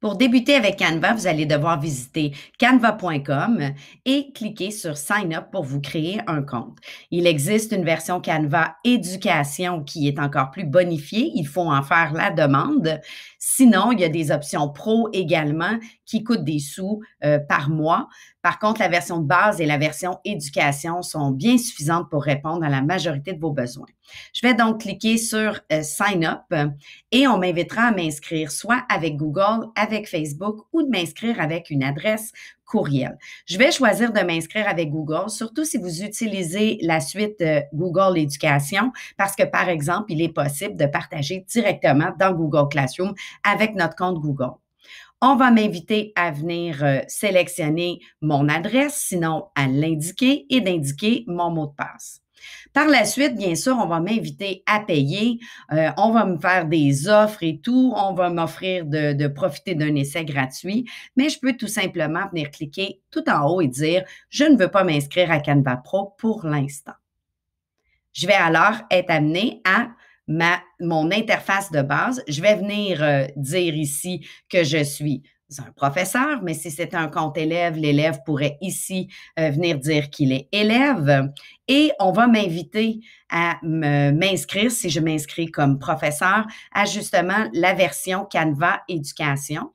Pour débuter avec Canva, vous allez devoir visiter canva.com et cliquer sur Sign up pour vous créer un compte. Il existe une version Canva éducation qui est encore plus bonifiée. Il faut en faire la demande. Sinon, il y a des options pro également qui coûtent des sous euh, par mois. Par contre, la version de base et la version éducation sont bien suffisantes pour répondre à la majorité de vos besoins. Je vais donc cliquer sur euh, Sign up euh, et on m'invitera à m'inscrire soit avec Google, avec Facebook ou de m'inscrire avec une adresse courriel. Je vais choisir de m'inscrire avec Google, surtout si vous utilisez la suite Google Éducation, parce que, par exemple, il est possible de partager directement dans Google Classroom avec notre compte Google. On va m'inviter à venir euh, sélectionner mon adresse, sinon à l'indiquer et d'indiquer mon mot de passe. Par la suite, bien sûr, on va m'inviter à payer, euh, on va me faire des offres et tout, on va m'offrir de, profiter d'un essai gratuit, mais je peux tout simplement venir cliquer tout en haut et dire, je ne veux pas m'inscrire à Canva Pro pour l'instant. Je vais alors être amené à ma, mon interface de base. Je vais venir euh, dire ici que je suis un professeur, mais si c'est un compte élève, l'élève pourrait ici euh, venir dire qu'il est élève. Et on va m'inviter à m'inscrire, si je m'inscris comme professeur, à justement la version Canva Éducation.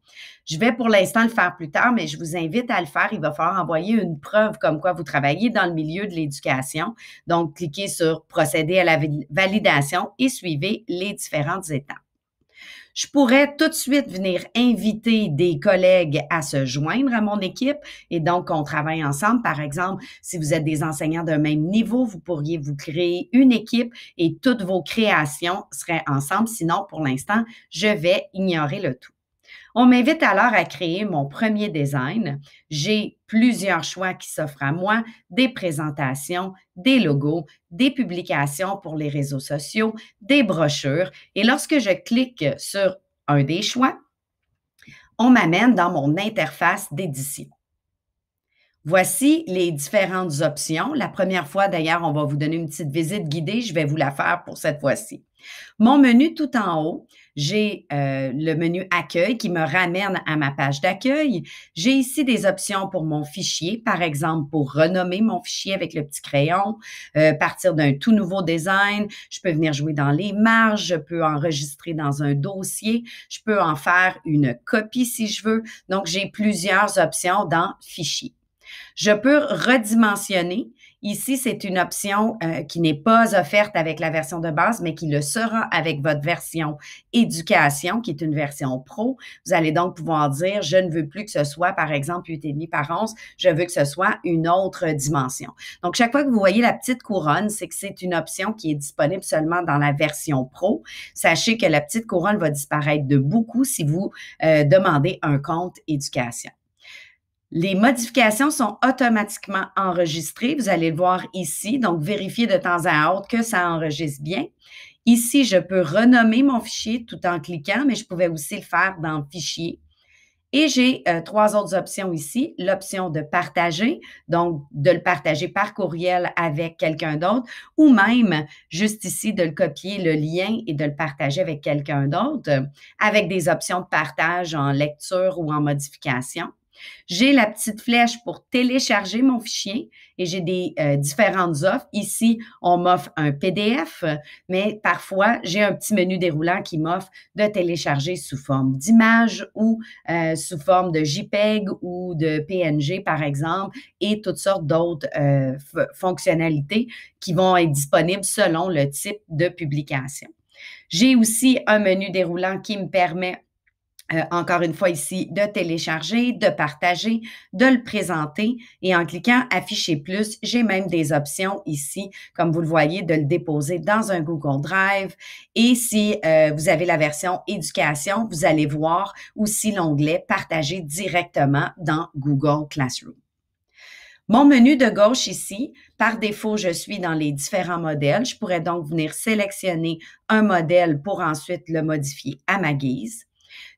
Je vais pour l'instant le faire plus tard, mais je vous invite à le faire. Il va falloir envoyer une preuve comme quoi vous travaillez dans le milieu de l'éducation. Donc, cliquez sur Procéder à la validation et suivez les différentes étapes je pourrais tout de suite venir inviter des collègues à se joindre à mon équipe et donc on travaille ensemble. Par exemple, si vous êtes des enseignants d'un même niveau, vous pourriez vous créer une équipe et toutes vos créations seraient ensemble. Sinon, pour l'instant, je vais ignorer le tout. On m'invite alors à créer mon premier design. J'ai plusieurs choix qui s'offrent à moi, des présentations, des logos, des publications pour les réseaux sociaux, des brochures. Et lorsque je clique sur un des choix, on m'amène dans mon interface d'édition. Voici les différentes options. La première fois, d'ailleurs, on va vous donner une petite visite guidée. Je vais vous la faire pour cette fois-ci. Mon menu tout en haut, j'ai euh, le menu Accueil qui me ramène à ma page d'accueil. J'ai ici des options pour mon fichier, par exemple pour renommer mon fichier avec le petit crayon, euh, partir d'un tout nouveau design. Je peux venir jouer dans les marges, je peux enregistrer dans un dossier, je peux en faire une copie si je veux. Donc, j'ai plusieurs options dans Fichier. Je peux redimensionner. Ici, c'est une option euh, qui n'est pas offerte avec la version de base, mais qui le sera avec votre version éducation, qui est une version pro. Vous allez donc pouvoir dire, je ne veux plus que ce soit, par exemple, 8,5 par 11, je veux que ce soit une autre dimension. Donc, chaque fois que vous voyez la petite couronne, c'est que c'est une option qui est disponible seulement dans la version pro. Sachez que la petite couronne va disparaître de beaucoup si vous euh, demandez un compte éducation. Les modifications sont automatiquement enregistrées. Vous allez le voir ici. Donc, vérifiez de temps à autre que ça enregistre bien. Ici, je peux renommer mon fichier tout en cliquant, mais je pouvais aussi le faire dans Fichier. Et j'ai euh, trois autres options ici. L'option de partager, donc de le partager par courriel avec quelqu'un d'autre, ou même juste ici de le copier le lien et de le partager avec quelqu'un d'autre, avec des options de partage en lecture ou en modification j'ai la petite flèche pour télécharger mon fichier et j'ai des euh, différentes offres. Ici, on m'offre un PDF, mais parfois, j'ai un petit menu déroulant qui m'offre de télécharger sous forme d'image ou euh, sous forme de JPEG ou de PNG, par exemple, et toutes sortes d'autres euh, fonctionnalités qui vont être disponibles selon le type de publication. J'ai aussi un menu déroulant qui me permet euh, encore une fois ici, de télécharger, de partager, de le présenter et en cliquant afficher plus, j'ai même des options ici, comme vous le voyez, de le déposer dans un Google Drive. Et si euh, vous avez la version éducation, vous allez voir aussi l'onglet partager directement dans Google Classroom. Mon menu de gauche ici, par défaut, je suis dans les différents modèles. Je pourrais donc venir sélectionner un modèle pour ensuite le modifier à ma guise.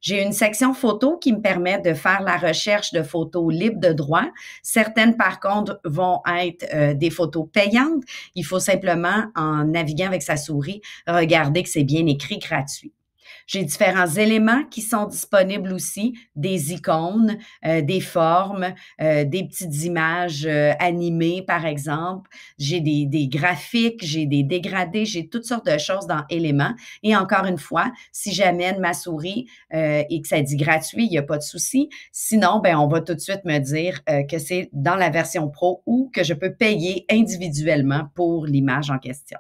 J'ai une section photo qui me permet de faire la recherche de photos libres de droit. Certaines, par contre, vont être euh, des photos payantes. Il faut simplement, en naviguant avec sa souris, regarder que c'est bien écrit gratuit. J'ai différents éléments qui sont disponibles aussi, des icônes, euh, des formes, euh, des petites images euh, animées, par exemple. J'ai des, graphiques, j'ai des dégradés, j'ai toutes sortes de choses dans éléments. Et encore une fois, si j'amène ma souris et que ça dit gratuit, il n'y a pas de souci. Sinon, ben, on va tout de suite me dire que c'est dans la version pro ou que je peux payer individuellement pour l'image en question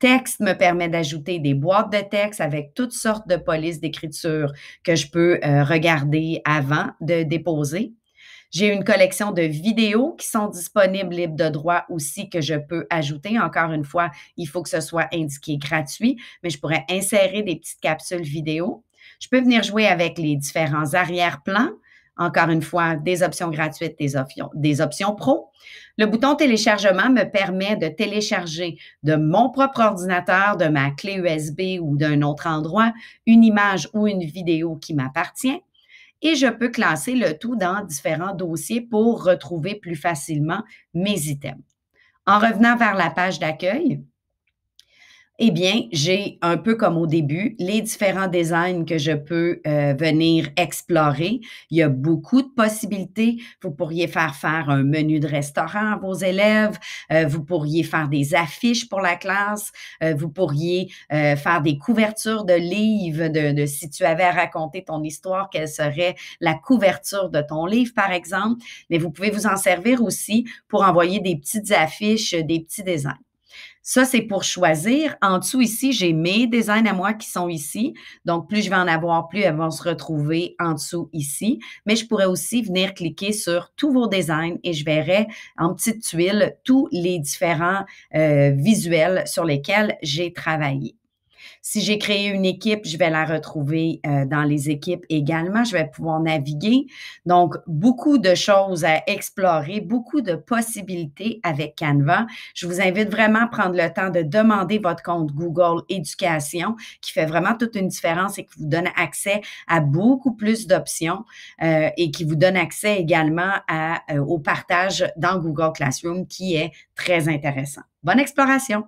texte me permet d'ajouter des boîtes de texte avec toutes sortes de polices d'écriture que je peux euh, regarder avant de déposer. J'ai une collection de vidéos qui sont disponibles libres de droit aussi que je peux ajouter. Encore une fois, il faut que ce soit indiqué gratuit, mais je pourrais insérer des petites capsules vidéo. Je peux venir jouer avec les différents arrière-plans. Encore une fois, des options gratuites, des options, pro. Le bouton téléchargement me permet de télécharger de mon propre ordinateur, de ma clé USB ou d'un autre endroit, une image ou une vidéo qui m'appartient et je peux classer le tout dans différents dossiers pour retrouver plus facilement mes items. En revenant vers la page d'accueil, eh bien, j'ai un peu comme au début les différents designs que je peux euh, venir explorer. Il y a beaucoup de possibilités. Vous pourriez faire faire un menu de restaurant à vos élèves. Euh, vous pourriez faire des affiches pour la classe. Euh, vous pourriez faire des couvertures de livres. De, de, si tu avais à raconter ton histoire, quelle serait la couverture de ton livre, par exemple. Mais vous pouvez vous en servir aussi pour envoyer des petites affiches, des petits designs. Ça, c'est pour choisir. En dessous, ici, j'ai mes designs à moi qui sont ici. Donc, plus je vais en avoir, plus elles vont se retrouver en dessous ici. Mais je pourrais aussi venir cliquer sur tous vos designs et je verrai en petite tuile tous les différents euh, visuels sur lesquels j'ai travaillé. Si j'ai créé une équipe, je vais la retrouver euh, dans les équipes également. Je vais pouvoir naviguer. Donc, beaucoup de choses à explorer, beaucoup de possibilités avec Canva. Je vous invite vraiment à prendre le temps de demander votre compte Google Éducation, qui fait vraiment toute une différence et qui vous donne accès à beaucoup plus d'options euh, et qui vous donne accès également euh, au partage dans Google Classroom, qui est très intéressant. Bonne exploration!